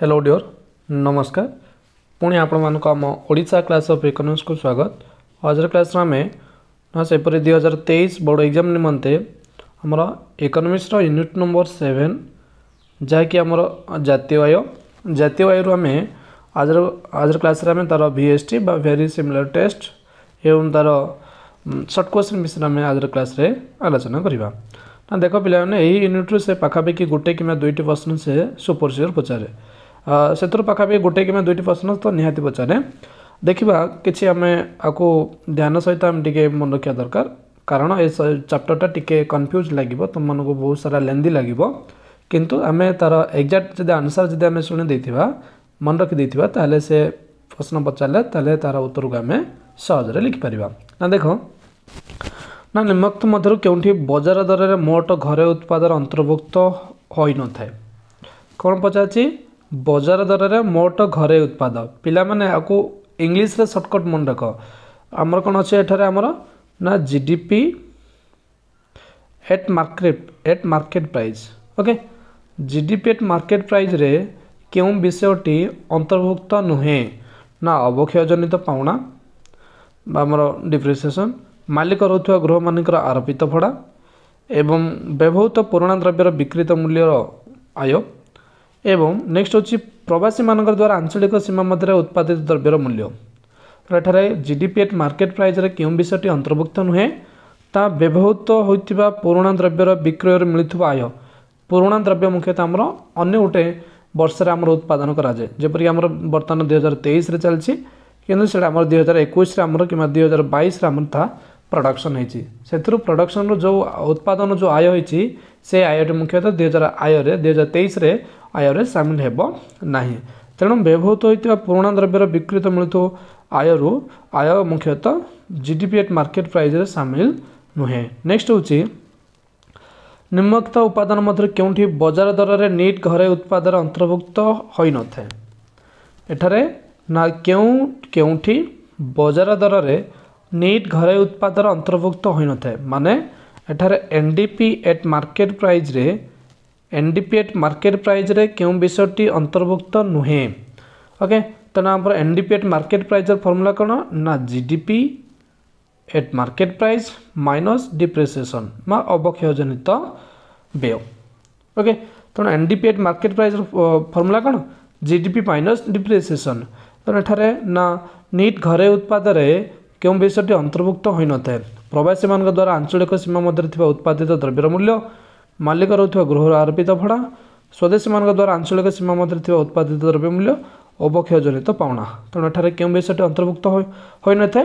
hello Dior नमस्कार पुणे आपण मानक आम ओडा क्लास अफ इकोनोमिक्स को स्वागत आज क्लास आम से दुई हजार तेईस बोर्ड एग्जाम निम्ते आमर इकोनोमिक्स यूनिट नंबर सेवेन जहाँकि आमर जितियों आय जितियों आयु आम आज आज क्लास आम तार भि S T very similar test एवं तार सर्ट क्वेश्चन विषय में आज क्लास आलोचना करवा ना देख पे यूनिट्रु से पखापाखि गोटे कि दुईट प्रश्न से सुपरसीयर पचारे से पाखापाखि गोटे कि दुईट प्रश्न तो निहाती पचारे देखा कि आम आपको ध्यान सहित मन रखा दरकार कारण ये टा टी कन्फ्यूज लगे तुम मन को बहुत सारा लेंदी लगे किंतु आम तार एक्जाक्ट जो आनसर जब आम शुणी मन रखी तेल से प्रश्न पचारे तेल तार उत्तर को आम सहजरे लिखिपर ना देख ना निम्नक्त मध्य क्यों बजार दर में मोट घर उत्पादन अंतर्भुक्त हो न था कौन पचार ବଜାର ଦରରେ ମୋଟ ଘରେ ଉତ୍ପାଦ ପିଲାମାନେ ଆକୁ ଇଂଲିଶରେ ସର୍ଟକଟ ମନେ ରଖ ଆମର କ'ଣ ଅଛି ଏଠାରେ ଆମର ନା G D P at market at market price okay G D P at market ପ୍ରାଇଜ୍ରେ କେଉଁ ବିଷୟଟି ଅନ୍ତର୍ଭୁକ୍ତ ନୁହେଁ ନା ଅବକ୍ଷୟ ଜନିତ ପାଉଣା ବା ଆମର ଡିପ୍ରିସିଏସନ୍ ମାଲିକ ରହୁଥିବା ଗୃହମାନଙ୍କର ଆରୋପିତ ଭଡ଼ା ଏବଂ ବ୍ୟବହୃତ ପୁରୁଣା ଦ୍ରବ୍ୟର ବିକ୍ରିତ ମୂଲ୍ୟର ଆୟ ଏବଂ ନେକ୍ସଟ ହେଉଛି ପ୍ରବାସୀମାନଙ୍କ ଦ୍ୱାରା ଆଞ୍ଚଳିକ ସୀମା ମଧ୍ୟରେ ଉତ୍ପାଦିତ ଦ୍ରବ୍ୟର ମୂଲ୍ୟ ଏଠାରେ G D P at market ପ୍ରାଇସ୍ରେ କେଉଁ ବିଷୟଟି ଅନ୍ତର୍ଭୁକ୍ତ ନୁହେଁ ତା ବ୍ୟବହୃତ ହୋଇଥିବା ପୁରୁଣା ଦ୍ରବ୍ୟର ବିକ୍ରୟରେ ମିଳୁଥିବା ଆୟ ପୁରୁଣା ଦ୍ରବ୍ୟ ମୁଖ୍ୟତଃ ଆମର ଅନ୍ୟ ଗୋଟେ ବର୍ଷରେ ଆମର ଉତ୍ପାଦନ କରାଯାଏ ଯେପରିକି ଆମର ବର୍ତ୍ତମାନ ଦୁଇ ହଜାର ତେଇଶରେ ଚାଲିଛି କିନ୍ତୁ ସେଇଟା ଆମର ଦୁଇ ହଜାର ଏକୋଇଶରେ ଆମର କିମ୍ବା ଦୁଇ ହଜାର ବାଇଶରେ ଆମର ତାହା ପ୍ରଡ଼କ୍ସନ୍ ହୋଇଛି ସେଥିରୁ ପ୍ରଡ଼କ୍ସନ୍ର ଯେଉଁ ଉତ୍ପାଦନ ଯେଉଁ ଆୟ ହୋଇଛି ସେ ଆୟଟି ମୁଖ୍ୟତଃ ଦୁଇହଜାର ଆୟରେ ଦୁଇହଜାର ତେଇଶରେ ଆୟରେ ସାମିଲ ହେବ ନାହିଁ ତେଣୁ ବ୍ୟବହୃତ ହୋଇଥିବା ପୁରୁଣା ଦ୍ରବ୍ୟର ବିକ୍ରିତ ମିଳୁଥିବା ଆୟରୁ ଆୟ ମୁଖ୍ୟତଃ G D P at market ପ୍ରାଇଜ୍ରେ ସାମିଲ ନୁହେଁ ନେକ୍ସଟ ହେଉଛି ନିମ୍ନକ୍ତ ଉପାଦାନ ମଧ୍ୟରେ କେଉଁଠି ବଜାର ଦରରେ ନିଟ୍ ଘରୋଇ ଉତ୍ପାଦର ଅନ୍ତର୍ଭୁକ୍ତ ହୋଇନଥାଏ ଏଠାରେ ନା କେଉଁ କେଉଁଠି ବଜାର ଦରରେ ନିଟ୍ ଘରୋଇ ଉତ୍ପାଦର ଅନ୍ତର୍ଭୁକ୍ତ ହୋଇନଥାଏ ମାନେ ଏଠାରେ N D P at market ପ୍ରାଇସ୍ରେ N D P at market ପ୍ରାଇସ୍ରେ କେଉଁ ବିଷୟଟି ଅନ୍ତର୍ଭୁକ୍ତ ନୁହେଁ ଓକେ ତେଣୁ ଆମର N D P at market ପ୍ରାଇସ୍ର ଫର୍ମୁଲା କ'ଣ ନା G D P at market price minus depreciation ବା ଅବକ୍ଷୟଜନିତ ବ୍ୟୟ ଓକେ ତେଣୁ N D P at market ପ୍ରାଇସ୍ର ଫର୍ମୁଲା କ'ଣ G D P minus depreciation ତେଣୁ ଏଠାରେ ନା ନିଟ୍ ଘରୋଇ ଉତ୍ପାଦରେ କେଉଁ ବିଷୟଟି ଅନ୍ତର୍ଭୁକ୍ତ ହୋଇନଥାଏ ପ୍ରବାସୀମାନଙ୍କ ଦ୍ୱାରା ଆଞ୍ଚଳିକ ସୀମା ମଧ୍ୟରେ ଥିବା ଉତ୍ପାଦିତ ଦ୍ରବ୍ୟର ମୂଲ୍ୟ ମାଲିକ ରହୁଥିବା ଗୃହର ଆରୋପିତ ଭଡ଼ା ସ୍ୱଦେଶୀମାନଙ୍କ ଦ୍ୱାରା ଆଞ୍ଚଳିକ ସୀମା ମଧ୍ୟରେ ଥିବା ଉତ୍ପାଦିତ ଦ୍ରବ୍ୟ ମୂଲ୍ୟ ଅବକ୍ଷୟଜନିତ ପାଉଣା ତେଣୁ ଏଠାରେ କେଉଁ ବିଷୟଟି ଅନ୍ତର୍ଭୁକ୍ତ ହୋଇନଥାଏ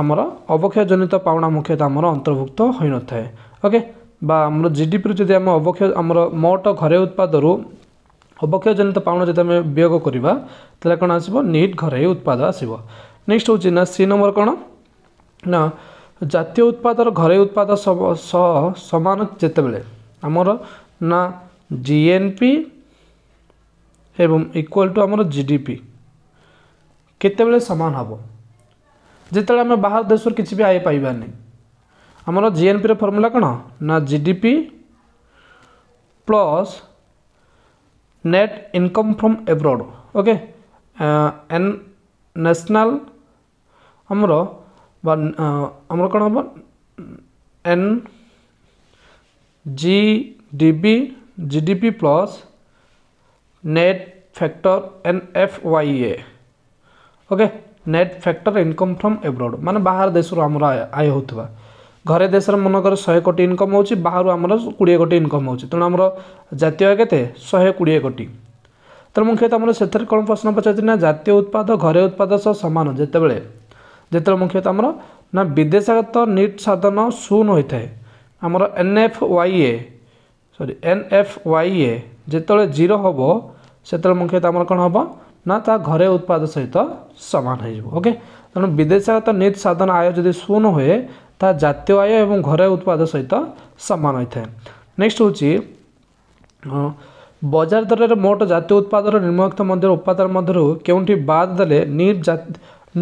ଆମର ଅବକ୍ଷୟଜନିତ ପାଉଣା ମୁଖ୍ୟତଃ ଆମର ଅନ୍ତର୍ଭୁକ୍ତ ହୋଇନଥାଏ ଓକେ ବା ଆମର ଜିଡ଼ିପିରୁ ଯଦି ଆମେ ଅବକ୍ଷୟ ଆମର ମୋଟ ଘରୋଇ ଉତ୍ପାଦରୁ ଅବକ୍ଷୟଜନିତ ପାଉଣା ଯଦି ଆମେ ବିୟୋଗ କରିବା ତାହେଲେ କ'ଣ ଆସିବ ନିଟ୍ ଘରୋଇ ଉତ୍ପାଦ ଆସିବ ନେକ୍ସଟ୍ ହେଉଛି ନା ସି ନମ୍ବର କ'ଣ ନା ଜାତୀୟ ଉତ୍ପାଦର ଘରୋଇ ଉତ୍ପାଦ ସହ ସମାନ ଯେତେବେଳେ ଆମର ନା ଜି ଏନ୍ ପି ଏବଂ ଇକ୍ୱାଲ୍ ଟୁ ଆମର ଜି ଡି ପି କେତେବେଳେ ସମାନ ହେବ ଯେତେବେଳେ ଆମେ ବାହାର ଦେଶରୁ କିଛି ବି ଆୟ ପାଇବାନି ଆମର ଜି ଏନ୍ ପିର ଫର୍ମୁଲା କ'ଣ ନା G D P plus net income from abroad okay N national ଆମର বা ଆମର କ'ଣ ହେବ N G D B G D P plus net factor N F Y A okay net factor income from abroad ମାନେ ବାହାର ଦେଶରୁ ଆମର ଆୟ ହେଉଥିବା ଘରେ ଦେଶରେ ମନେକର ଶହେ କୋଟି ଇନକମ୍ ହେଉଛି ବାହାରୁ ଆମର କୋଡ଼ିଏ କୋଟି ଇନକମ୍ ହେଉଛି ତେଣୁ ଆମର ଜାତୀୟ ଆୟ କେତେ ଶହେ କୋଡ଼ିଏ କୋଟି ତେଣୁ ମୁଖ୍ୟତଃ ଆମର ସେଥିରେ କ'ଣ ପ୍ରଶ୍ନ ପଚାରିଛି ନା ଜାତୀୟ ଉତ୍ପାଦ ଘରେ ଉତ୍ପାଦ ସହ ସମାନ ଯେତେବେଳେ ଯେତେବେଳେ ମୁଖ୍ୟତଃ ଆମର ନା ବିଦେଶାଗତ ନିଟ୍ ସାଧନ ଶୂନ ହୋଇଥାଏ ଆମର N F Y A sorry N F Y A ଯେତେବେଳେ ଜିରୋ ହେବ ସେତେବେଳେ ମୁଖ୍ୟତଃ ଆମର କ'ଣ ହେବ ନା ତା ଘରେ ଉତ୍ପାଦ ସହିତ ସମାନ ହୋଇଯିବ ଓକେ ତେଣୁ ବିଦେଶାଗତ ନିଟ୍ ସାଧନ ଆୟ ଯଦି ଶୂନ ହୁଏ ତା ଜାତୀୟ ଆୟ ଏବଂ ଘରେ ଉତ୍ପାଦ ସହିତ ସମାନ ହୋଇଥାଏ ନେକ୍ସଟ ହେଉଛି ବଜାର ଦରରେ ମୋଟ ଜାତୀୟ ଉତ୍ପାଦର ନିମ୍ନକ୍ତ ମଧ୍ୟରୁ ଉପାଦାନ ମଧ୍ୟରୁ କେଉଁଠି ବାଦ ଦେଲେ ନିଟ୍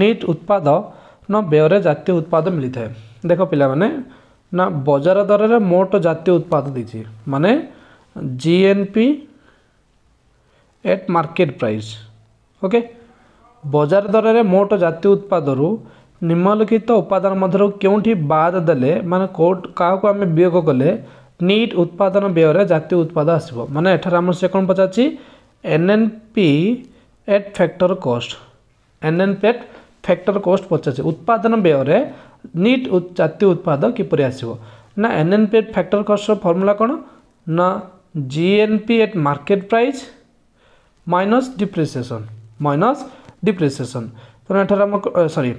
ନିଟ୍ ଉତ୍ପାଦନ ବ୍ୟୟରେ ଜାତୀୟ ଉତ୍ପାଦ ମିଳିଥାଏ ଦେଖ ପିଲାମାନେ ନା ବଜାର ଦରରେ ମୋଟ ଜାତୀୟ ଉତ୍ପାଦ ଦେଇଛି ମାନେ G N P at market price okay ବଜାର ଦରରେ ମୋଟ ଜାତୀୟ ଉତ୍ପାଦରୁ ନିମ୍ନଲିଖିତ ଉପାଦାନ ମଧ୍ୟରୁ କେଉଁଠି ବାଦ ଦେଲେ ମାନେ କେଉଁ କାହାକୁ ଆମେ ବିୟୋଗ କଲେ ନିଟ୍ ଉତ୍ପାଦନ ବ୍ୟୟରେ ଜାତୀୟ ଉତ୍ପାଦ ଆସିବ ମାନେ ଏଠାରେ ଆମର ସେ କ'ଣ ପଚାରିଛି N N P at factor cost N N P at factor cost ପଚାଶ ଉତ୍ପାଦନ ବ୍ୟୟରେ ନିଟ୍ ଜାତୀୟ ଉତ୍ପାଦ କିପରି ଆସିବ ନା N N P at factor କୋଷ୍ଟର ଫର୍ମୁଲା କ'ଣ ନା G N P at market price minus depreciation minus depreciation ତେଣୁ ଏଠାରେ ଆମ ସରି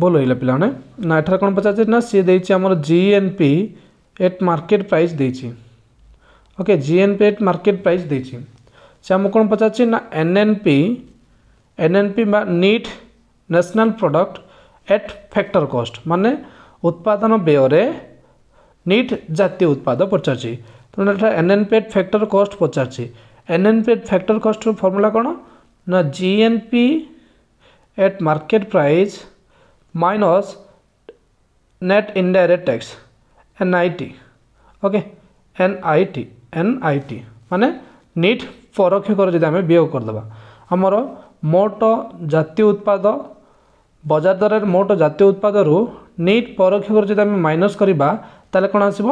ଭୁଲ ହେଇଗଲା ପିଲାମାନେ ନା ଏଠାରେ କ'ଣ ପଚାରିଛି ନା ସିଏ ଦେଇଛି ଆମର G N P at market price ଦେଇଛି okay G N P at market price ଦେଇଛି ସେ ଆମକୁ କ'ଣ ପଚାରିଛି ନା N N P N N P ବା net national product at factor cost ମାନେ ଉତ୍ପାଦନ ବ୍ୟୟରେ ନିଟ୍ ଜାତୀୟ ଉତ୍ପାଦ ପଚାରିଛି ତେଣୁ ଏଠାରେ N N P at factor cost ପଚାରିଛି N N P at factor କଷ୍ଟର ଫର୍ମୁଲା କ'ଣ ନା G N P at market price minus net indirect tax N I T okay N I T N I T ମାନେ net ପରୋକ୍ଷ କର ଯଦି ଆମେ ବିୟୋଗ କରିଦେବା ଆମର মোট জাতীয় উৎপাদ ବଜାର ଦରରେ ମୋଟ ଜାତୀୟ ଉତ୍ପାଦରୁ ନିଟ୍ ପରୋକ୍ଷକରୁ ଯଦି ଆମେ ମାଇନସ୍ କରିବା ତାହେଲେ କ'ଣ ଆସିବ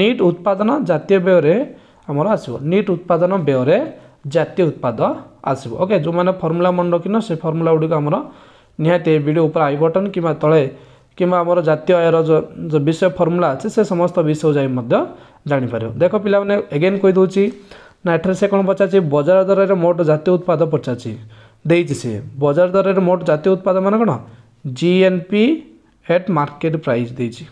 ନିଟ୍ ଉତ୍ପାଦନ ଜାତୀୟ ବ୍ୟୟରେ ଆମର ଆସିବ ନିଟ୍ ଉତ୍ପାଦନ ବ୍ୟୟରେ ଜାତୀୟ ଉତ୍ପାଦ ଆସିବ ଓକେ ଯେଉଁମାନେ ଫର୍ମୁଲା ମନେ ରଖିନ ସେ ଫର୍ମୁଲା ଗୁଡ଼ିକ ଆମର ନିହାତି ଏ ଭିଡ଼ିଓ ଉପରେ ଆଇ ବଟନ୍ କିମ୍ବା ତଳେ କିମ୍ବା ଆମର ଜାତୀୟ ଆୟର ଯେଉଁ ବିଷୟ ଫର୍ମୁଲା ଅଛି ସେ ସମସ୍ତ ବିଷୟ ଯାଇ ମଧ୍ୟ ଜାଣିପାରିବ ଦେଖ ପିଲାମାନେ ଏଗେନ୍ କହିଦେଉଛି ନା ଏଠାରେ ସେ କ'ଣ ପଚାରିଛି ବଜାର ଦରରେ ମୋଟ ଜାତୀୟ ଉତ୍ପାଦ ପଚାରିଛି ଦେଇଛି ସିଏ ବଜାର ଦରରେ ମୋଟ ଜାତୀୟ ଉତ୍ପାଦ ମାନେ କ'ଣ G N P at market price ଦେଇଛି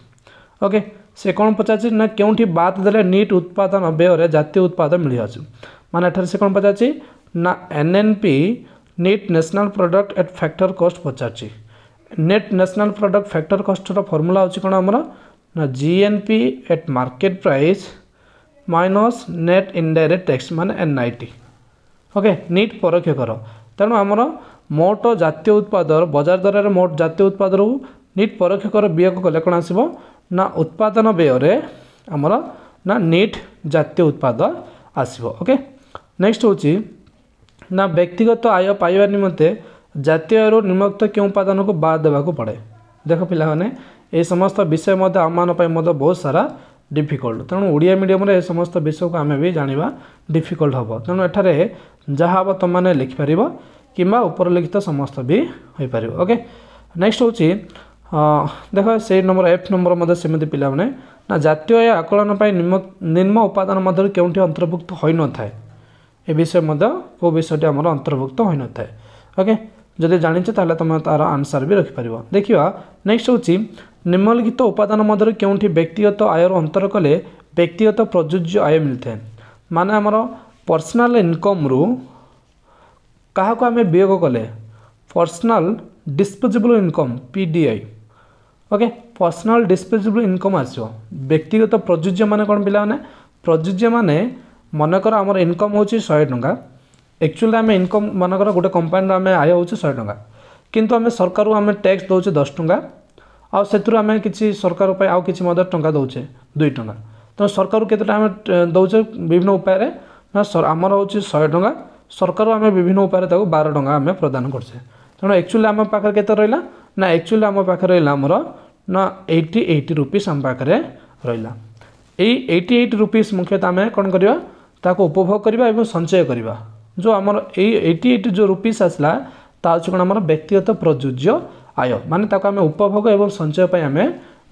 ଓକେ ସେ କ'ଣ ପଚାରିଛି ନା କେଉଁଠି ବାଦ ଦେଲେ ନିଟ୍ ଉତ୍ପାଦନ ବ୍ୟୟରେ ଜାତୀୟ ଉତ୍ପାଦ ମିଳିଅଛି ମାନେ ଏଠାରେ ସେ କ'ଣ ପଚାରିଛି ନା N N P net national product at factor cost ପଚାରିଛି ନେଟ୍ ନ୍ୟାସନାଲ୍ ପ୍ରଡ଼କ୍ଟ ଫ୍ୟାକ୍ଟର କଷ୍ଟର ଫର୍ମୁଲା ହେଉଛି କ'ଣ ଆମର ନା G N P at market price minus net indirect tax ମାନେ N I T okay net ପରୋକ୍ଷ କର ତେଣୁ ଆମର ମୋଟ ଜାତୀୟ ଉତ୍ପାଦ ବଜାର ଦରରେ ମୋଟ ଜାତୀୟ ଉତ୍ପାଦରୁ ନିଟ୍ ପରୋକ୍ଷ କର ବିୟୋଗ କଲେ କ'ଣ ଆସିବ ନା ଉତ୍ପାଦନ ବ୍ୟୟରେ ଆମର ନା ନିଟ୍ ଜାତୀୟ ଉତ୍ପାଦ ଆସିବ ଓକେ ନେକ୍ସଟ ହେଉଛି ନା ବ୍ୟକ୍ତିଗତ ଆୟ ପାଇବା ନିମନ୍ତେ ଜାତୀୟରୁ ନିମକ୍ତ କେଉଁ ଉପାଦାନକୁ ବାଦ୍ ଦେବାକୁ ପଡ଼େ ଦେଖ ପିଲାମାନେ ଏ ସମସ୍ତ ବିଷୟ ମଧ୍ୟ ଆମମାନ ପାଇଁ ମଧ୍ୟ ବହୁତ ସାରା ଡିଫିକଲ୍ଟ ତେଣୁ ଓଡ଼ିଆ ମିଡ଼ିୟମରେ ଏ ସମସ୍ତ ବିଷୟକୁ ଆମେ ବି ଜାଣିବା ଡିଫିକଲ୍ଟ ହେବ ତେଣୁ ଏଠାରେ ଯାହା ହେବ ତୁମମାନେ ଲେଖିପାରିବ କିମ୍ବା ଉପରଲିଖିତ ସମସ୍ତ ବି ହୋଇପାରିବ ଓକେ ନେକ୍ସଟ ହେଉଛି ଦେଖ ସେଇ ନମ୍ବର ଏଫ୍ ନମ୍ବର ମଧ୍ୟ ସେମିତି ପିଲାମାନେ ନା ଜାତୀୟ ଆକଳନ ପାଇଁ ନିମ୍ନ ନିମ୍ନ ଉପାଦାନ ମଧ୍ୟରୁ କେଉଁଠି ଅନ୍ତର୍ଭୁକ୍ତ ହୋଇନଥାଏ ଏ ବିଷୟ ମଧ୍ୟ କେଉଁ ବିଷୟଟି ଆମର ଅନ୍ତର୍ଭୁକ୍ତ ହୋଇନଥାଏ ଓକେ ଯଦି ଜାଣିଛ ତାହେଲେ ତୁମେ ତା'ର ଆନ୍ସର୍ ବି ରଖିପାରିବ ଦେଖିବା ନେକ୍ସଟ ହେଉଛି ନିମ୍ନଲିଖିତ ଉପାଦାନ ମଧ୍ୟରୁ କେଉଁଠି ବ୍ୟକ୍ତିଗତ ଆୟରୁ ଅନ୍ତର କଲେ ବ୍ୟକ୍ତିଗତ ପ୍ରଯୁଜ୍ୟ ଆୟ ମିଳିଥାଏ ମାନେ ଆମର ପର୍ସନାଲ ଇନକମ୍ରୁ କାହାକୁ ଆମେ ବିୟୋଗ କଲେ personal disposable income P D I okay personal disposable income ଆସିବ ବ୍ୟକ୍ତିଗତ ପ୍ରଯୁଜ୍ୟ ମାନେ କ'ଣ ପିଲାମାନେ ପ୍ରଯୁଜ୍ୟ ମାନେ ମନେକର ଆମର ଇନକମ୍ ହେଉଛି ଶହେ ଟଙ୍କା ଆକ୍ଚୁଆଲି ଆମେ ଇନକମ୍ ମନେକର ଗୋଟେ କମ୍ପାନୀର ଆମେ ଆୟ ହେଉଛି ଶହେ ଟଙ୍କା କିନ୍ତୁ ଆମେ ସରକାରକୁ ଆମେ ଟ୍ୟାକ୍ସ ଦେଉଛେ ଦଶ ଟଙ୍କା ଆଉ ସେଥିରୁ ଆମେ କିଛି ସରକାର ପାଇଁ ଆଉ କିଛି ମଧ୍ୟ ଟଙ୍କା ଦେଉଛେ ଦୁଇ ଟଙ୍କା ତେଣୁ ସରକାରକୁ କେତେଟା ଆମେ ଦେଉଛେ ବିଭିନ୍ନ ଉପାୟରେ ନା ସର ଆମର ହେଉଛି ଶହେ ଟଙ୍କା ସରକାର ଆମେ ବିଭିନ୍ନ ଉପାୟରେ ତାକୁ ବାର ଟଙ୍କା ଆମେ ପ୍ରଦାନ କରୁଛେ ତେଣୁ ଆକ୍ଚୁଆଲି ଆମ ପାଖରେ କେତେ ରହିଲା ନା ଆକ୍ଚୁଆଲି ଆମ ପାଖରେ ରହିଲା ଆମର ନା ଏଇଟି ଏଇଟି ରୁପିସ୍ ଆମ ପାଖରେ ରହିଲା ଏଇ ଏଇଟି ଏଇଟ୍ ରୁପିସ୍ ମୁଖ୍ୟତଃ ଆମେ କ'ଣ କରିବା ତାକୁ ଉପଭୋଗ କରିବା ଏବଂ ସଞ୍ଚୟ କରିବା ଯେଉଁ ଆମର ଏଇ ଏଇଟି ଏଇଟ୍ ଯେଉଁ ରୁପିସ୍ ଆସିଲା ତା ହେଉଛି କ'ଣ ଆମର ବ୍ୟକ୍ତିଗତ ପ୍ରଯୁଜ୍ୟ ଆୟ ମାନେ ତାକୁ ଆମେ ଉପଭୋଗ ଏବଂ ସଞ୍ଚୟ ପାଇଁ ଆମେ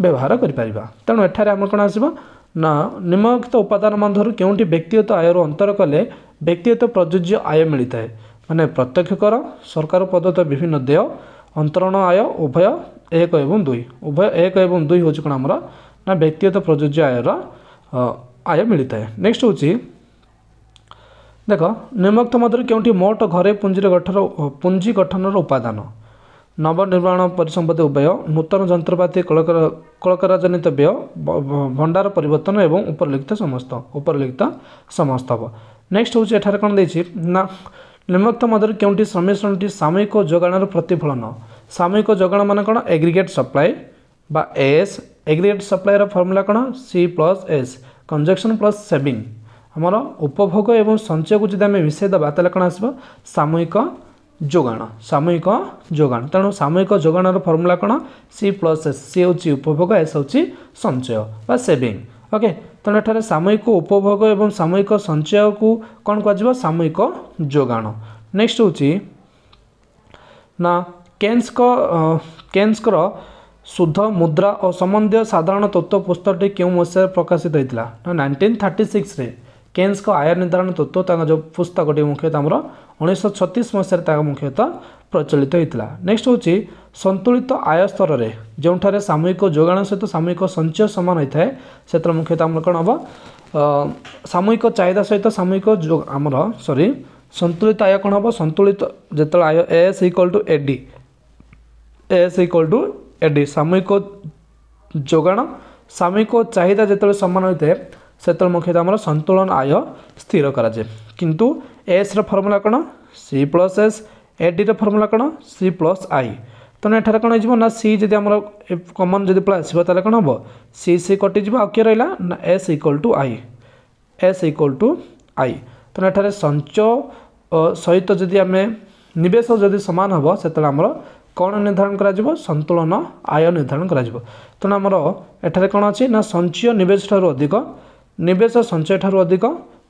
ବ୍ୟବହାର କରିପାରିବା ତେଣୁ ଏଠାରେ ଆମର କ'ଣ ଆସିବ ନା ନିମ୍ନଲିଖିତ ଉପାଦାନ ମଧ୍ୟରୁ କେଉଁଟି ବ୍ୟକ୍ତିଗତ ଆୟରୁ ଅନ୍ତର କଲେ ବ୍ୟକ୍ତିଗତ ପ୍ରଯୁଜ୍ୟ ଆୟ ମିଳିଥାଏ ମାନେ ପ୍ରତ୍ୟକ୍ଷ କର ସରକାର ପ୍ରଦତ୍ତ ବିଭିନ୍ନ ଦେୟ ଅନ୍ତରଣ ଆୟ ଉଭୟ ଏକ ଏବଂ ଦୁଇ ଉଭୟ ଏକ ଏବଂ ଦୁଇ ହେଉଛି କ'ଣ ଆମର ନା ବ୍ୟକ୍ତିଗତ ପ୍ରଯୁଜ୍ୟ ଆୟର ଆୟ ମିଳିଥାଏ ନେକ୍ସଟ ହେଉଛି ଦେଖ ନିମ୍ନଲିଖିତ ମଧ୍ୟରୁ କେଉଁଠି ମୋଟ ଘରେ ପୁଞ୍ଜିର ଗଠନ ପୁଞ୍ଜି ଗଠନର ଉପାଦାନ ନବନିର୍ମାଣ ପରିସମ୍ପତ୍ତି ଉଭୟ ନୂତନ ଯନ୍ତ୍ରପାତି କଳକରାଜନିତ ବ୍ୟୟ ଭଣ୍ଡାର ପରିବର୍ତ୍ତନ ଏବଂ ଉପରଲିଖିତ ସମସ୍ତ ଉପରଲିଖିତ ସମସ୍ତ ହେବ ନେକ୍ସଟ ହେଉଛି ଏଠାରେ କ'ଣ ଦେଇଛି ନା ନିମ୍ନକ୍ତ ମଧ୍ୟରୁ କେଉଁଠି ସମିଶ୍ରଣଟି ସାମୟିକ ଯୋଗାଣର ପ୍ରତିଫଳନ ସାମୟିକ ଯୋଗାଣ ମାନେ କ'ଣ ଏଗ୍ରିଗେଟ୍ ସପ୍ଲାଏ ବା ଏସ୍ ଏଗ୍ରିଗେଟ୍ ସପ୍ଲାଏର ଫର୍ମୁଲା କ'ଣ C plus S consumption plus saving ଆମର ଉପଭୋଗ ଏବଂ ସଞ୍ଚୟକୁ ଯଦି ଆମେ ମିଶାଇଦେବା ତାହେଲେ କ'ଣ ଆସିବ ସାମୂହିକ ଯୋଗାଣ ସାମୟିକ ଯୋଗାଣ ତେଣୁ ସାମୟିକ ଯୋଗାଣର ଫର୍ମୁଲା କ'ଣ ସି ପ୍ଲସ୍ ଏସ୍ ସି ହେଉଛି ଉପଭୋଗ ଏସ୍ ହେଉଛି ସଞ୍ଚୟ ବା ସେଭିଙ୍ଗ ଓକେ ତେଣୁ ଏଠାରେ ସାମୟିକ ଉପଭୋଗ ଏବଂ ସାମୟିକ ସଞ୍ଚୟକୁ କ'ଣ କୁହାଯିବ ସାମୟିକ ଯୋଗାଣ ନେକ୍ସଟ୍ ହେଉଛି ନା କେନ୍ସଙ୍କ କେନ୍ସଙ୍କର ଶୁଦ୍ଧ ମୁଦ୍ରା ଓ ସମ୍ବନ୍ଧୀୟ ସାଧାରଣ ତତ୍ତ୍ୱ ପୁସ୍ତକଟି କେଉଁ ମସିହାରେ ପ୍ରକାଶିତ ହୋଇଥିଲା ନାଇଣ୍ଟିନ୍ ଥାର୍ଟି ସିକ୍ସରେ କେନ୍ସଙ୍କ ଆୟ ନିର୍ଦ୍ଧାରଣ ତତ୍ତ୍ୱ ତାଙ୍କ ଯେଉଁ ପୁସ୍ତକଟି ମୁଖ୍ୟତଃ ଆମର ଉଣେଇଶହ ଛତିଶ ମସିହାରେ ତାହା ମୁଖ୍ୟତଃ ପ୍ରଚଳିତ ହୋଇଥିଲା ନେକ୍ସଟ ହେଉଛି ସନ୍ତୁଳିତ ଆୟ ସ୍ତରରେ ଯେଉଁଠାରେ ସାମୂହିକ ଯୋଗାଣ ସହିତ ସାମୂହିକ ସଞ୍ଚୟ ସମାନ ହୋଇଥାଏ ସେଥିରେ ମୁଖ୍ୟତଃ ଆମର କ'ଣ ହେବ ସାମୂହିକ ଚାହିଦା ସହିତ ସାମୂହିକ ଆମର ସରି ସନ୍ତୁଳିତ ଆୟ କ'ଣ ହେବ ସନ୍ତୁଳିତ ଯେତେବେଳେ ଆୟ S equal to A D S equal to A D ସାମୂହିକ ଯୋଗାଣ ସାମୂହିକ ଚାହିଦା ଯେତେବେଳେ ସମାନ ହୋଇଥାଏ ସେତେବେଳେ ମୁଖ୍ୟତଃ ଆମର ସନ୍ତୁଳନ ଆୟ ସ୍ଥିର କରାଯାଏ କିନ୍ତୁ ଏସ୍ର ଫର୍ମୁଲା କ'ଣ ସି ପ୍ଲସ୍ ଏସ୍ ଏ ଡିର ଫର୍ମୁଲା କ'ଣ ସି ପ୍ଲସ୍ ଆଇ ତେଣୁ ଏଠାରେ କ'ଣ ହେଇଯିବ ନା ସି ଯଦି ଆମର କମନ୍ ଯଦି ପଳାଇଆସିବ ତାହେଲେ କ'ଣ ହେବ ସି ସି କଟିଯିବ ଆଉ କିଏ ରହିଲା ନା S equal to I S equal to I ତେଣୁ ଏଠାରେ ସଞ୍ଚ ସହିତ ଯଦି ଆମେ ନିବେଶ ଯଦି ସମାନ ହେବ ସେତେବେଳେ ଆମର କ'ଣ ନିର୍ଦ୍ଧାରଣ କରାଯିବ ସନ୍ତୁଳନ ଆୟ ନିର୍ଦ୍ଧାରଣ କରାଯିବ ତେଣୁ ଆମର ଏଠାରେ କ'ଣ ଅଛି ନା ସଞ୍ଚୟ ନିବେଶ ଅଧିକ ନିବେଶ ସଞ୍ଚୟ ଅଧିକ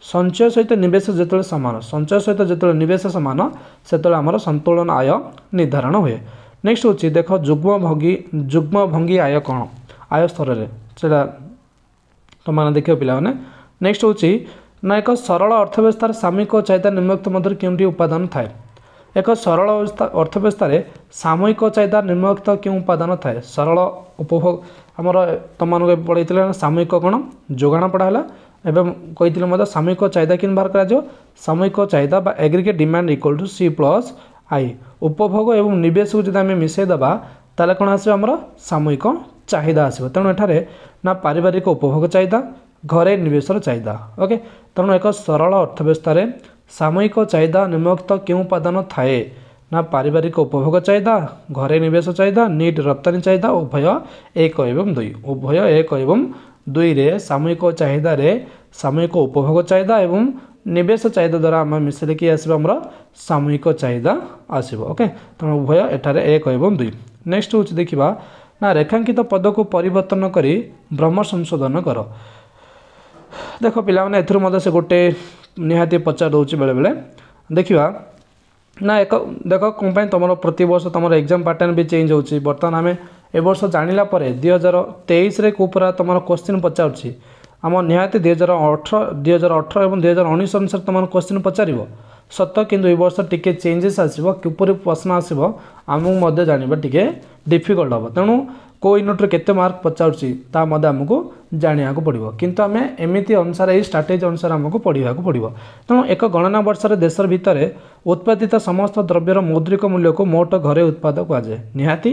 ସଞ୍ଚୟ ସହିତ ନିବେଶ ଯେତେବେଳେ ସମାନ ସଞ୍ଚୟ ସହିତ ଯେତେବେଳେ ନିବେଶ ସମାନ ସେତେବେଳେ ଆମର ସନ୍ତୁଳନ ଆୟ ନିର୍ଦ୍ଧାରଣ ହୁଏ ନେକ୍ସଟ ହେଉଛି ଦେଖ ଯୁଗ୍ମ ଭଙ୍ଗୀ ଯୁଗ୍ମ ଭଙ୍ଗୀ ଆୟ କ'ଣ ଆୟ ସ୍ତରରେ ସେଇଟା ତୁମମାନେ ଦେଖିବ ପିଲାମାନେ ନେକ୍ସଟ ହେଉଛି ନା ଏକ ସରଳ ଅର୍ଥବ୍ୟବସ୍ଥାରେ ସାମୂହିକ ଚାହିଦା ନିମ୍ନକ୍ତ ମଧ୍ୟରେ କେଉଁଠି ଉପାଦାନ ଥାଏ ଏକ ସରଳ ଅର୍ଥବ୍ୟବସ୍ଥାରେ ସାମୂହିକ ଚାହିଦା ନିମ୍ନକ୍ତ କେଉଁ ଉପାଦାନ ଥାଏ ସରଳ ଉପଭୋଗ ଆମର ତୁମମାନଙ୍କୁ ପଢ଼େଇଥିଲେ ସାମୂହିକ କ'ଣ ଯୋଗାଣ ପଢ଼ା ହେଲା ଏବେ କହିଥିଲି ମଧ୍ୟ ସାମୟିକ ଚାହିଦା କେମିତି ବାହାର କରାଯିବ ସାମୟିକ ଚାହିଦା ବା aggregate demand equal to C plus I ଉପଭୋଗ ଏବଂ ନିବେଶକୁ ଯଦି ଆମେ ମିଶାଇ ଦେବା ତାହେଲେ କ'ଣ ଆସିବ ଆମର ସାମୟିକ ଚାହିଦା ଆସିବ ତେଣୁ ଏଠାରେ ନା ପାରିବାରିକ ଉପଭୋଗ ଚାହିଦା ଘରେ ନିବେଶର ଚାହିଦା ଓକେ ତେଣୁ ଏକ ସରଳ ଅର୍ଥବ୍ୟବସ୍ଥାରେ ସାମୟିକ ଚାହିଦା ନିମକ୍ତ କେଉଁ ଉପାଦାନ ଥାଏ ନା ପାରିବାରିକ ଉପଭୋଗ ଚାହିଦା ଘରେ ନିବେଶ ଚାହିଦା ନିଟ୍ ରପ୍ତାନୀ ଚାହିଦା ଉଭୟ ଏକ ଏବଂ ଦୁଇ ଉଭୟ ଏକ ଏବଂ ଦୁଇରେ ସାମୂହିକ ଚାହିଦାରେ ସାମୂହିକ ଉପଭୋଗ ଚାହିଦା ଏବଂ ନିବେଶ ଚାହିଦା ଦ୍ୱାରା ଆମେ ମିଶିଲେ କି ଆସିବ ଆମର ସାମୂହିକ ଚାହିଦା ଆସିବ ଓକେ ତେଣୁ ଉଭୟ ଏଠାରେ ଏକ ଏବଂ ଦୁଇ ନେକ୍ସଟ ହେଉଛି ଦେଖିବା ନା ରେଖାଙ୍କିତ ପଦକୁ ପରିବର୍ତ୍ତନ କରି ଭ୍ରମ ସଂଶୋଧନ କର ଦେଖ ପିଲାମାନେ ଏଥିରୁ ମଧ୍ୟ ସେ ଗୋଟେ ନିହାତି ପଚାର ଦେଉଛି ବେଳେବେଳେ ଦେଖିବା ନା ଏକ ଦେଖ କ'ଣ ପାଇଁ ତୁମର ପ୍ରତିବର୍ଷ ତୁମର ଏକ୍ଜାମ୍ ପାଟର୍ନ ବି ଚେଞ୍ଜ ହେଉଛି ବର୍ତ୍ତମାନ ଆମେ ଏ ବର୍ଷ ଜାଣିଲା ପରେ ଦୁଇ ହଜାର ତେଇଶରେ କୁପରା ତୁମର କୋଶ୍ଚିନ୍ ପଚାରୁଛି ଆମ ନିହାତି ଦୁଇ ହଜାର ଅଠର ଦୁଇ ହଜାର ଅଠର ଏବଂ ଦୁଇ ହଜାର ଉଣେଇଶ ଅନୁସାରେ ତୁମର କୋଶ୍ଚିନ୍ ପଚାରିବ ସତ କିନ୍ତୁ ଏ ବର୍ଷ ଟିକିଏ ଚେଞ୍ଜେସ୍ ଆସିବ କିପରି ପ୍ରଶ୍ନ ଆସିବ ଆମକୁ ମଧ୍ୟ ଜାଣିବା ଟିକିଏ ଡିଫିକଲ୍ଟ ହେବ ତେଣୁ କେଉଁ ୟୁନିଟ୍ରୁ କେତେ ମାର୍କ ପଚାରୁଛି ତାହା ମଧ୍ୟ ଆମକୁ ଜାଣିବାକୁ ପଡ଼ିବ କିନ୍ତୁ ଆମେ ଏମିତି ଅନୁସାରେ ଏହି ଷ୍ଟ୍ରାଟେଜି ଅନୁସାରେ ଆମକୁ ପଢ଼ିବାକୁ ପଡ଼ିବ ତେଣୁ ଏକ ଗଣନା ବର୍ଷରେ ଦେଶର ଭିତରେ ଉତ୍ପାଦିତ ସମସ୍ତ ଦ୍ରବ୍ୟର ମୌଦ୍ରିକ ମୂଲ୍ୟକୁ ମୋଟ ଘରେ ଉତ୍ପାଦ କୁହାଯାଏ ନିହାତି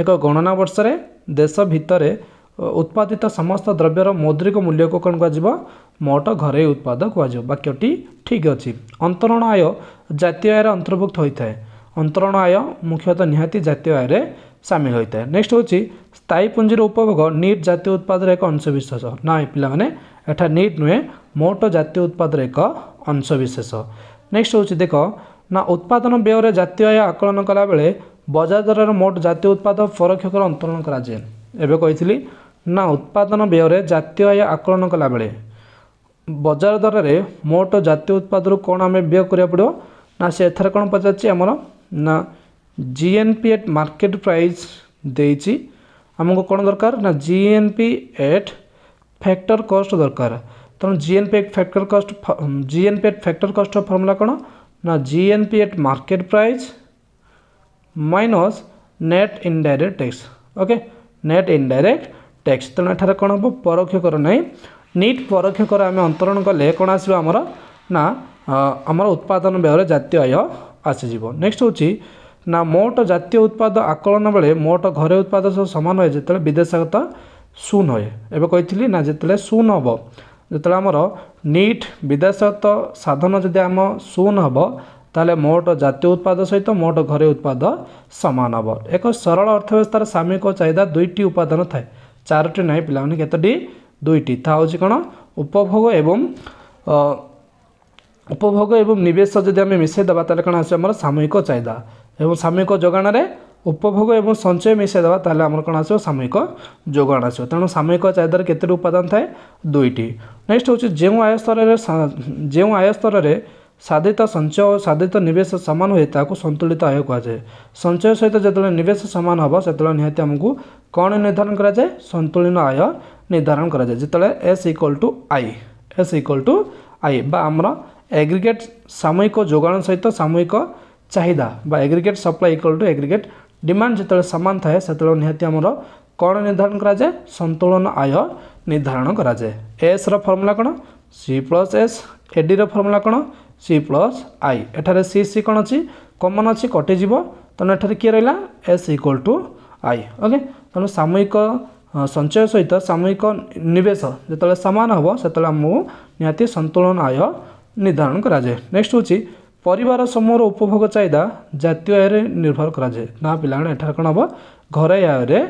ଏକ ଗଣନା ବର୍ଷରେ ଦେଶ ଭିତରେ ଉତ୍ପାଦିତ ସମସ୍ତ ଦ୍ରବ୍ୟର ମୌଦ୍ରିକ ମୂଲ୍ୟକୁ କ'ଣ କୁହାଯିବ ମୋଟ ଘରୋଇ ଉତ୍ପାଦ କୁହାଯିବ ବାକ୍ୟଟି ଠିକ୍ ଅଛି ଅନ୍ତରଣ ଆୟ ଜାତୀୟ ଆୟରେ ଅନ୍ତର୍ଭୁକ୍ତ ହୋଇଥାଏ ଅନ୍ତରଣ ଆୟ ମୁଖ୍ୟତଃ ନିହାତି ଜାତୀୟ ଆୟରେ ସାମିଲ ହୋଇଥାଏ ନେକ୍ସଟ ହେଉଛି ସ୍ଥାୟୀ ପୁଞ୍ଜିର ଉପଭୋଗ ନିଟ୍ ଜାତୀୟ ଉତ୍ପାଦର ଏକ ଅଂଶବିଶେଷ ନାଇଁ ପିଲାମାନେ ଏଠାରେ ନିଟ୍ ନୁହେଁ ମୋଟ ଜାତୀୟ ଉତ୍ପାଦର ଏକ ଅଂଶବିଶେଷ ନେକ୍ସଟ ହେଉଛି ଦେଖ ନା ଉତ୍ପାଦନ ବ୍ୟୟରେ ଜାତୀୟ ଆୟ ଆକଳନ କଲାବେଳେ ବଜାର ଦରର ମୋଟ ଜାତୀୟ ଉତ୍ପାଦ ପରୋକ୍ଷକର ଅନ୍ତରଣ କରାଯାଏ ଏବେ କହିଥିଲି ନା ଉତ୍ପାଦନ ବ୍ୟୟରେ ଜାତୀୟ ଆୟ ଆକଳନ କଲାବେଳେ ବଜାର ଦରରେ ମୋଟ ଜାତୀୟ ଉତ୍ପାଦରୁ କ'ଣ ଆମେ ବ୍ୟୟ କରିବାକୁ ପଡ଼ିବ ନା ସେ ଏଥରେ କ'ଣ ପଚାରିଛି ଆମର ନା G N P at market price ଦେଇଛି ଆମକୁ କ'ଣ ଦରକାର ନା G N P at factor cost ଦରକାର ତେଣୁ G N P at factor cost G N P at factor କଷ୍ଟର ଫର୍ମୁଲା କ'ଣ ନା G N P at market price minus net indirect tax okay net indirect tax तेनालीरें कौन हम परोक्ष कर नहीं निट परोक्ष कर आम अंतरण कले कौन आसमर ना आम उत्पादन व्यय जितिय आय आसीज नेक्स्ट हूँ ना मोट जितिय उत्पाद आकलन बेले मोट घर उत्पाद सह सामान हुए जिते विदेशगत शून हुए एवं कही ना जितने शून हम जो आमर निट विदेशगत साधन जब आम शून हम ତାହେଲେ ମୋଟ ଜାତୀୟ ଉତ୍ପାଦ ସହିତ ମୋଟ ଘରୋଇ ଉତ୍ପାଦ ସମାନ ହେବ ଏକ ସରଳ ଅର୍ଥବ୍ୟବସ୍ଥାର ସାମୟିକ ଚାହିଦା ଦୁଇଟି ଉପାଦାନ ଥାଏ ଚାରୋଟି ନାହିଁ ପିଲାମାନେ କେତୋଟି ଦୁଇଟି ତାହା ହେଉଛି କ'ଣ ଉପଭୋଗ ଏବଂ ଉପଭୋଗ ଏବଂ ନିବେଶ ଯଦି ଆମେ ମିଶାଇ ଦେବା ତାହେଲେ କ'ଣ ଆସୁଛି ଆମର ସାମୟିକ ଚାହିଦା ଏବଂ ସାମୟିକ ଯୋଗାଣରେ ଉପଭୋଗ ଏବଂ ସଞ୍ଚୟ ମିଶାଇ ଦେବା ତାହେଲେ ଆମର କ'ଣ ଆସିବ ସାମୟିକ ଯୋଗାଣ ଆସିବ ତେଣୁ ସାମୟିକ ଚାହିଦାରେ କେତୋଟି ଉପାଦାନ ଥାଏ ଦୁଇଟି ନେକ୍ସଟ ହେଉଛି ଯେଉଁ ଆୟ ସ୍ତରରେ ଯେଉଁ ଆୟ ସ୍ତରରେ ସାଧିତ ସଞ୍ଚୟ ଓ ସାଧିତ ନିବେଶ ସମାନ ହୁଏ ତାହାକୁ ସନ୍ତୁଳିତ ଆୟ କୁହାଯାଏ ସଞ୍ଚୟ ସହିତ ଯେତେବେଳେ ନିବେଶ ସମାନ ହେବ ସେତେବେଳେ ନିହାତି ଆମକୁ କ'ଣ ନିର୍ଦ୍ଧାରଣ କରାଯାଏ ସନ୍ତୁଳନ ଆୟ ନିର୍ଦ୍ଧାରଣ କରାଯାଏ ଯେତେବେଳେ S equal to I S equal to I ବା ଆମର ଏଗ୍ରିଗେଟ୍ ସାମୂହିକ ଯୋଗାଣ ସହିତ ସାମୂହିକ ଚାହିଦା ବା aggregate supply equal to aggregate demand ଯେତେବେଳେ ସମାନ ଥାଏ ସେତେବେଳେ ନିହାତି ଆମର କ'ଣ ନିର୍ଦ୍ଧାରଣ କରାଯାଏ ସନ୍ତୁଳନ ଆୟ ନିର୍ଦ୍ଧାରଣ କରାଯାଏ ଏସ୍ର ଫର୍ମୁଲା କ'ଣ ସି ପ୍ଲସ୍ ଏସ୍ ଏଡ଼ିର ଫର୍ମୁଲା କ'ଣ ସି ପ୍ଲସ୍ ଆଇ ଏଠାରେ ସି ସି କ'ଣ ଅଛି କମନ୍ ଅଛି କଟିଯିବ ତେଣୁ ଏଠାରେ କିଏ ରହିଲା S equal to I okay ତେଣୁ ସାମୂହିକ ସଞ୍ଚୟ ସହିତ ସାମୂହିକ ନିବେଶ ଯେତେବେଳେ ସମାନ ହେବ ସେତେବେଳେ ଆମକୁ ନିହାତି ସନ୍ତୁଳନ ଆୟ ନିର୍ଦ୍ଧାରଣ କରାଯାଏ ନେକ୍ସଟ୍ ହେଉଛି ପରିବାର ସମୂହର ଉପଭୋଗ ଚାହିଦା ଜାତୀୟ ଆୟରେ ନିର୍ଭର କରାଯାଏ ନା ପିଲାମାନେ ଏଠାରେ କ'ଣ ହେବ ଘରୋଇ ଆୟରେ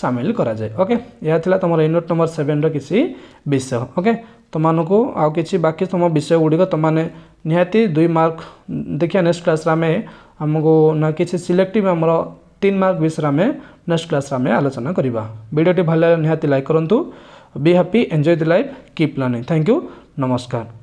ସାମିଲ କରାଯାଏ ଓକେ ଏହା ଥିଲା ତୁମର ଇନୋଟ୍ ନମ୍ବର ସେଭେନର କିଛି ବିଷୟ ଓକେ ତୁମମାନଙ୍କୁ ଆଉ କିଛି ବାକି ତୁମ ବିଷୟ ଗୁଡ଼ିକ ତୁମମାନେ ନିହାତି ଦୁଇ ମାର୍କ ଦେଖିବା ନେକ୍ସଟ କ୍ଲାସ୍ରେ ଆମେ ଆମକୁ ନା କିଛି ସିଲେକ୍ଟିଭ୍ ଆମର ତିନି ମାର୍କ ବିଷୟରେ ଆମେ ନେକ୍ସଟ କ୍ଲାସ୍ରେ ଆମେ ଆଲୋଚନା କରିବା ଭିଡ଼ିଓଟି ଭଲ ନିହାତି ଲାଇକ୍ କରନ୍ତୁ be happy enjoy the life keep learning thank you ନମସ୍କାର